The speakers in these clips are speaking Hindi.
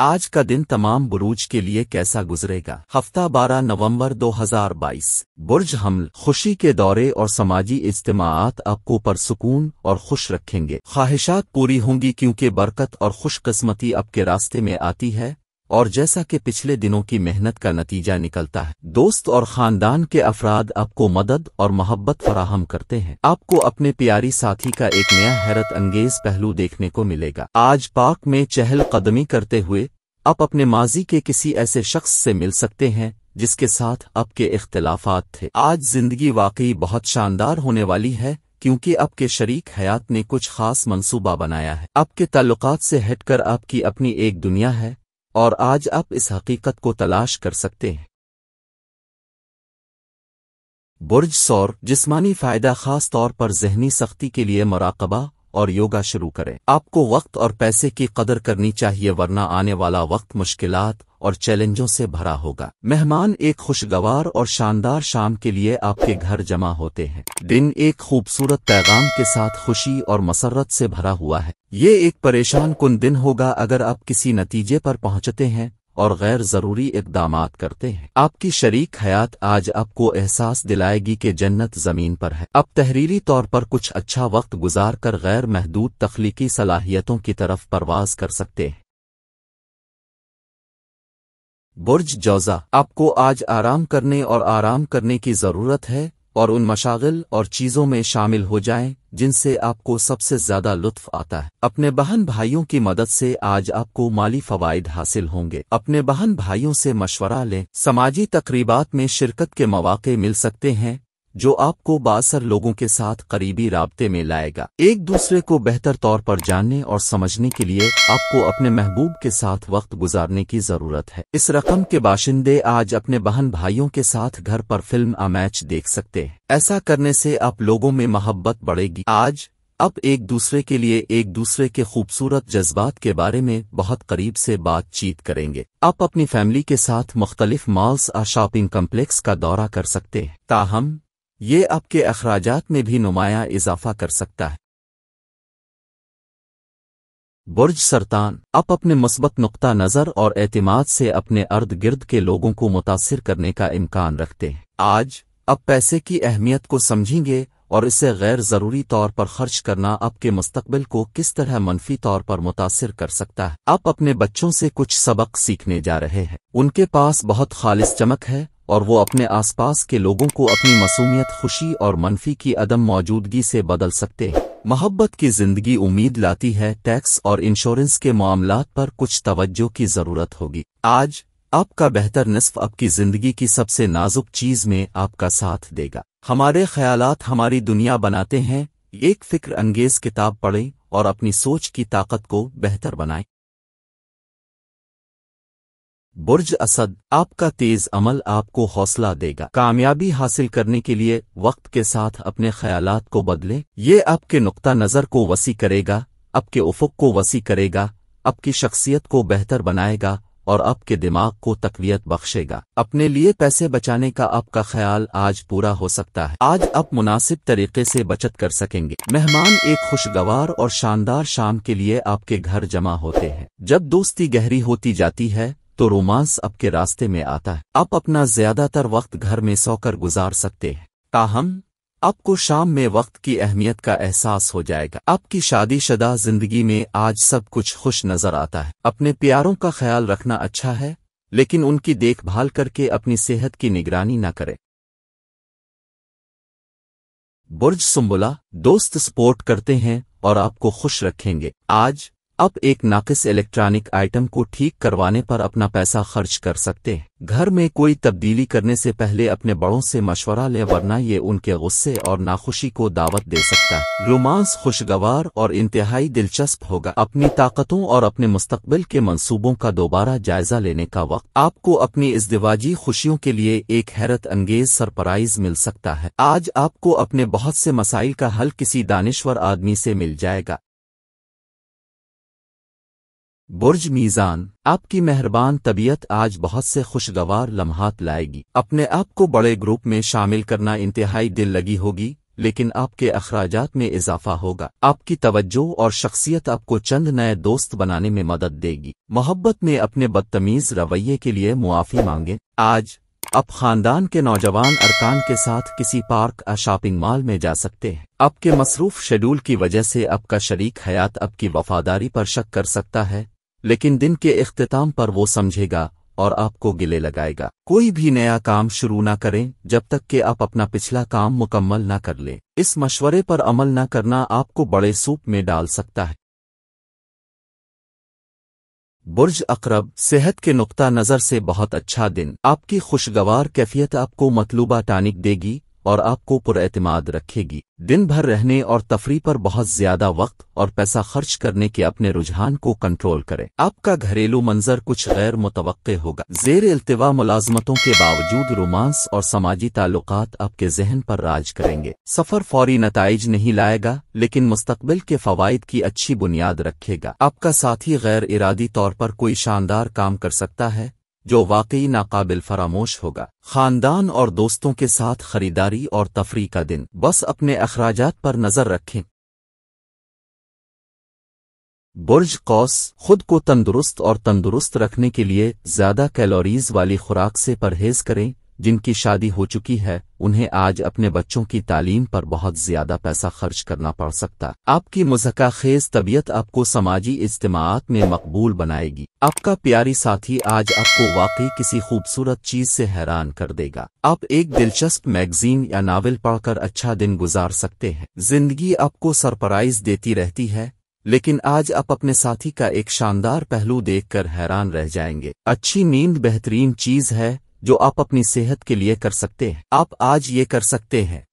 आज का दिन तमाम बुरूज के लिए कैसा गुजरेगा हफ्ता 12 नवंबर 2022 बुर्ज हमल खुशी के दौरे और समाजी इज्तमात आपको सुकून और खुश रखेंगे ख्वाहिशात पूरी होंगी क्योंकि बरकत और खुशकस्मती आपके रास्ते में आती है और जैसा कि पिछले दिनों की मेहनत का नतीजा निकलता है दोस्त और खानदान के अफराद आपको मदद और मोहब्बत फराहम करते हैं आपको अपने प्यारी साथी का एक नया हैरत अंगेज पहलू देखने को मिलेगा आज पार्क में चहल कदमी करते हुए आप अपने माजी के किसी ऐसे शख्स से मिल सकते हैं जिसके साथ आपके इख्तलाफात थे आज जिंदगी वाकई बहुत शानदार होने वाली है क्योंकि आपके शरीक हयात ने कुछ खास मंसूबा बनाया है आपके ताल्लुकात से हटकर आपकी अपनी एक दुनिया है और आज आप इस हकीकत को तलाश कर सकते हैं बुर्ज सौर जिस्मानी फ़ायदा ख़ास तौर पर जहनी सख्ती के लिए मराकबा और योगा शुरू करें आपको वक्त और पैसे की कदर करनी चाहिए वरना आने वाला वक्त मुश्किलात और चैलेंजों से भरा होगा मेहमान एक खुशगवार और शानदार शाम के लिए आपके घर जमा होते हैं दिन एक खूबसूरत पैगाम के साथ खुशी और मसरत से भरा हुआ है ये एक परेशान कुन दिन होगा अगर आप किसी नतीजे पर पहुंचते हैं और गैर ज़रूरी इकदाम करते हैं आपकी शरीक हयात आज आपको एहसास दिलाएगी कि जन्नत ज़मीन पर है अब तहरीरी तौर पर कुछ अच्छा वक्त गुजार कर गैर महदूद तख्लीकी सलाहियतों की तरफ परवाज कर सकते हैं बुर्ज जौजा आपको आज आराम करने और आराम करने की ज़रूरत है और उन मशागल और चीज़ों में शामिल हो जाएं जिनसे आपको सबसे ज़्यादा लुत्फ आता है अपने बहन भाइयों की मदद से आज आपको माली फवायद हासिल होंगे अपने बहन भाइयों से मशवरा लें समाजी तकरीबात में शिरकत के मौाक़े मिल सकते हैं जो आपको बासर लोगों के साथ करीबी रबते में लाएगा एक दूसरे को बेहतर तौर पर जानने और समझने के लिए आपको अपने महबूब के साथ वक्त गुजारने की जरूरत है इस रकम के बाशिंदे आज अपने बहन भाइयों के साथ घर पर फिल्म आ मैच देख सकते हैं ऐसा करने से आप लोगों में मोहब्बत बढ़ेगी आज अब एक दूसरे के लिए एक दूसरे के खूबसूरत जज्बात के बारे में बहुत करीब से बातचीत करेंगे आप अपनी फैमिली के साथ मुख्तलिफ मॉल्स और शॉपिंग कम्प्लेक्स का दौरा कर सकते हैं ताहम ये आपके अखराजात में भी नुमाया इजाफा कर सकता है बुर्ज सरतान आप अपने मस्बत नुक़ा नज़र और एतमाद से अपने अर्द गिर्द के लोगों को मुतासर करने का इम्कान रखते हैं आज अब पैसे की अहमियत को समझेंगे और इसे गैर ज़रूरी तौर पर खर्च करना आपके मुस्तबिल को किस तरह मनफी तौर पर मुतासर कर सकता है आप अपने बच्चों से कुछ सबक सीखने जा रहे हैं उनके पास बहुत खालिश चमक है और वो अपने आसपास के लोगों को अपनी मसूमियत खुशी और मनफी की अदम मौजूदगी से बदल सकते हैं मोहब्बत की जिंदगी उम्मीद लाती है टैक्स और इंश्योरेंस के मामला पर कुछ तवज्जो की जरूरत होगी आज आपका बेहतर नस्फ आपकी जिंदगी की सबसे नाजुक चीज में आपका साथ देगा हमारे ख्यालात हमारी दुनिया बनाते हैं एक फिक्र अंगेज किताब पढ़ें और अपनी सोच की ताकत को बेहतर बनाएं बुर्ज असद आपका तेज अमल आपको हौसला देगा कामयाबी हासिल करने के लिए वक्त के साथ अपने ख्याल को बदले ये आपके नुकता नज़र को वसी करेगा आपके उफुक को वसी करेगा आपकी शख्सियत को बेहतर बनाएगा और आपके दिमाग को तकवीत बख्शेगा अपने लिए पैसे बचाने का आपका ख्याल आज पूरा हो सकता है आज आप मुनासिब तरीके से बचत कर सकेंगे मेहमान एक खुशगवार और शानदार शाम के लिए आपके घर जमा होते हैं जब दोस्ती गहरी होती जाती है तो रोमांस आपके रास्ते में आता है आप अपना ज्यादातर वक्त घर में सोकर गुजार सकते हैं ताहम आपको शाम में वक्त की अहमियत का एहसास हो जाएगा आपकी शादीशुदा जिंदगी में आज सब कुछ खुश नजर आता है अपने प्यारों का ख्याल रखना अच्छा है लेकिन उनकी देखभाल करके अपनी सेहत की निगरानी न करें बुर्ज सुम्बुला दोस्त सपोर्ट करते हैं और आपको खुश रखेंगे आज अब एक नाकिस इलेक्ट्रॉनिक आइटम को ठीक करवाने पर अपना पैसा खर्च कर सकते हैं घर में कोई तब्दीली करने से पहले अपने बड़ों से मशवरा ले वरना ये उनके गुस्से और नाखुशी को दावत दे सकता है रोमांस खुशगवार और इंतहाई दिलचस्प होगा अपनी ताकतों और अपने मुस्तबिल के मंसूबों का दोबारा जायजा लेने का वक्त आपको अपनी दिवाजी खुशियों के लिए एक हैरत अंगेज सरप्राइज मिल सकता है आज आपको अपने बहुत से मसाइल का हल किसी दानश्वर आदमी से मिल जाएगा बुर्ज मीज़ान आपकी मेहरबान तबीयत आज बहुत से खुशगवार लम्हात लाएगी अपने आप को बड़े ग्रुप में शामिल करना इंतहाई दिल लगी होगी लेकिन आपके अखराज में इजाफा होगा आपकी तवज्जो और शख्सियत आपको चंद नए दोस्त बनाने में मदद देगी मोहब्बत में अपने बदतमीज़ रवैये के लिए मुआफ़ी मांगे आज आप खानदान के नौजवान अरकान के साथ किसी पार्क या शॉपिंग मॉल में जा सकते हैं आपके मसरूफ शेड्यूल की वजह से आपका शरीक हयात आपकी वफादारी पर शक कर सकता है लेकिन दिन के अख्ताम पर वो समझेगा और आपको गिले लगाएगा कोई भी नया काम शुरू न करें जब तक कि आप अपना पिछला काम मुकम्मल न कर लें इस मशवरे पर अमल न करना आपको बड़े सूप में डाल सकता है बुर्ज अकरब सेहत के नुक्ता नज़र से बहुत अच्छा दिन आपकी खुशगवार कैफियत आपको मतलूबा टानिक देगी और आपको पुरमाद रखेगी दिन भर रहने और तफरी पर बहुत ज्यादा वक्त और पैसा खर्च करने के अपने रुझान को कंट्रोल करें आपका घरेलू मंजर कुछ गैर मुतव होगा जेर अल्तवा मुलाजमतों के बावजूद रोमांस और समाजी ताल्लुक आपके जहन पर राज करेंगे सफर फौरी नतज नहीं लाएगा लेकिन मुस्तबिल के फवायद की अच्छी बुनियाद रखेगा आपका साथी गैर इरादी तौर पर कोई शानदार काम कर सकता है जो वाकई नाकाबिल फरामोश होगा खानदान और दोस्तों के साथ खरीदारी और तफरी का दिन बस अपने अखराज पर नज़र रखें बुर्ज कौस खुद को तंदुरुस्त और तंदुरुस्त रखने के लिए ज्यादा कैलोरीज वाली खुराक से परहेज करें जिनकी शादी हो चुकी है उन्हें आज अपने बच्चों की तालीम पर बहुत ज्यादा पैसा खर्च करना पड़ सकता आपकी मुजक्का खेज तबीयत आपको समाजी इज्तमात में मकबूल बनाएगी आपका प्यारी साथी आज आपको वाकई किसी खूबसूरत चीज से हैरान कर देगा आप एक दिलचस्प मैगजीन या नावल पढ़कर अच्छा दिन गुजार सकते हैं जिंदगी आपको सरप्राइज देती रहती है लेकिन आज आप अपने साथी का एक शानदार पहलू देखकर हैरान रह जाएंगे अच्छी नींद बेहतरीन चीज है जो आप अपनी सेहत के लिए कर सकते हैं आप आज ये कर सकते हैं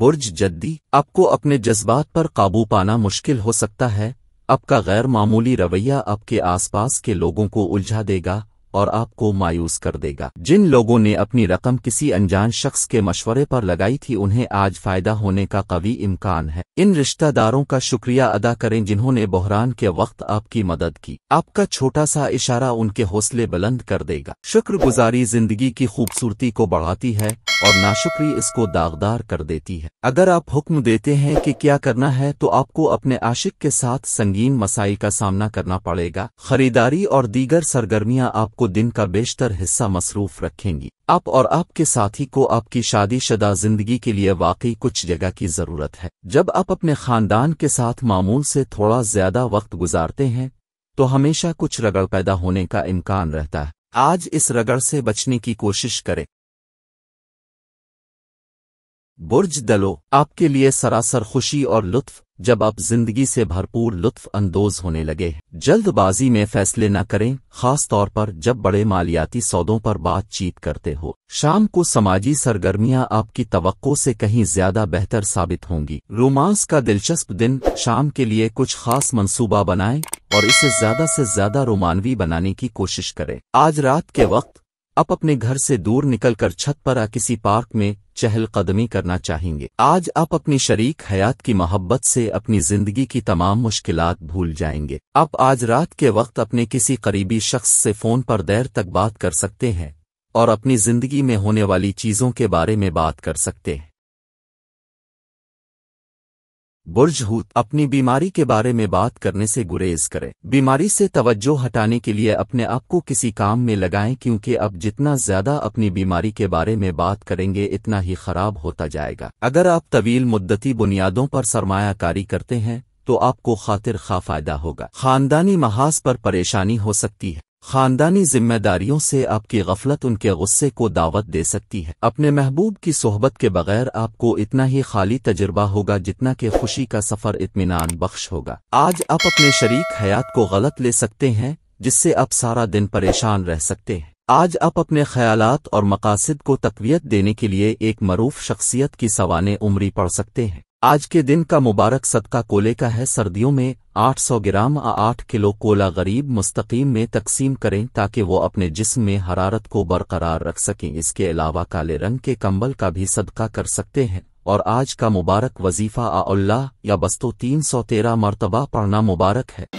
बुर्ज जद्दी आपको अपने जज्बात पर काबू पाना मुश्किल हो सकता है आपका गैर मामूली रवैया आपके आसपास के लोगों को उलझा देगा और आपको मायूस कर देगा जिन लोगों ने अपनी रकम किसी अनजान शख्स के मशवरे पर लगाई थी उन्हें आज फायदा होने का कवि इम्कान है इन रिश्तेदारों का शुक्रिया अदा करें जिन्होंने बहरान के वक्त आपकी मदद की आपका छोटा सा इशारा उनके हौसले बुलंद कर देगा शुक्रगुजारी जिंदगी की खूबसूरती को बढ़ाती है और नाशुक्री इसको दागदार कर देती है अगर आप हुक्म देते हैं कि क्या करना है तो आपको अपने आशिक के साथ संगीन मसाई का सामना करना पड़ेगा खरीदारी और दीगर सरगर्मियां आपको आपको दिन का बेशतर हिस्सा मसरूफ रखेंगी आप और आपके साथी को आपकी शादीशुदा जिंदगी के लिए वाकई कुछ जगह की जरूरत है जब आप अपने खानदान के साथ मामूल से थोड़ा ज्यादा वक्त गुजारते हैं तो हमेशा कुछ रगड़ पैदा होने का इम्कान रहता है आज इस रगड़ से बचने की कोशिश करें बुर्ज दलो आपके लिए सरासर खुशी और लुत्फ जब आप जिंदगी से भरपूर लुत्फ अंदोज होने लगे जल्दबाजी में फैसले न करें खास तौर पर जब बड़े मालियाती सौदों पर बातचीत करते हो शाम को समाजी सरगर्मियां आपकी तवक्को से कहीं ज्यादा बेहतर साबित होंगी रोमांस का दिलचस्प दिन शाम के लिए कुछ खास मंसूबा बनाएं और इसे ज्यादा से ज्यादा रोमानवी बनाने की कोशिश करें आज रात के वक्त आप अपने घर से दूर निकलकर छत पर आ किसी पार्क में चहलकदमी करना चाहेंगे आज आप अपनी शरीक हयात की मोहब्बत से अपनी जिंदगी की तमाम मुश्किलात भूल जाएंगे आप आज रात के वक्त अपने किसी करीबी शख्स से फ़ोन पर देर तक बात कर सकते हैं और अपनी जिंदगी में होने वाली चीज़ों के बारे में बात कर सकते हैं बुर्ज बुरजहूत अपनी बीमारी के बारे में बात करने से गुरेज करें बीमारी से तवज्जो हटाने के लिए अपने आप को किसी काम में लगाएं क्योंकि अब जितना ज्यादा अपनी बीमारी के बारे में बात करेंगे इतना ही खराब होता जाएगा अगर आप तवील मुद्दती बुनियादों पर सरमायाकारी करते हैं तो आपको खातिर खा फायदा होगा खानदानी महाज पर परेशानी हो सकती है खानदानी जिम्मेदारियों से आपकी गफलत उनके गुस्से को दावत दे सकती है अपने महबूब की सोहबत के बगैर आपको इतना ही खाली तजर्बा होगा जितना के खुशी का सफ़र इतमान बख्श होगा आज आप अपने शरीक हयात को गलत ले सकते हैं जिससे आप सारा दिन परेशान रह सकते हैं आज आप अपने ख्याल और मकासद को तकवीत देने के लिए एक मरूफ शख्सियत की सवान उम्री पड़ सकते हैं आज के दिन का मुबारक सदका कोले का है सर्दियों में 800 ग्राम आ 8 किलो कोला गरीब मुस्तकीम में तकसीम करें ताकि वो अपने जिस्म में हरारत को बरकरार रख सकें इसके अलावा काले रंग के कंबल का भी सदका कर सकते हैं और आज का मुबारक वजीफ़ा आल्लाह या बस्तो 313 मरतबा पढ़ना मुबारक है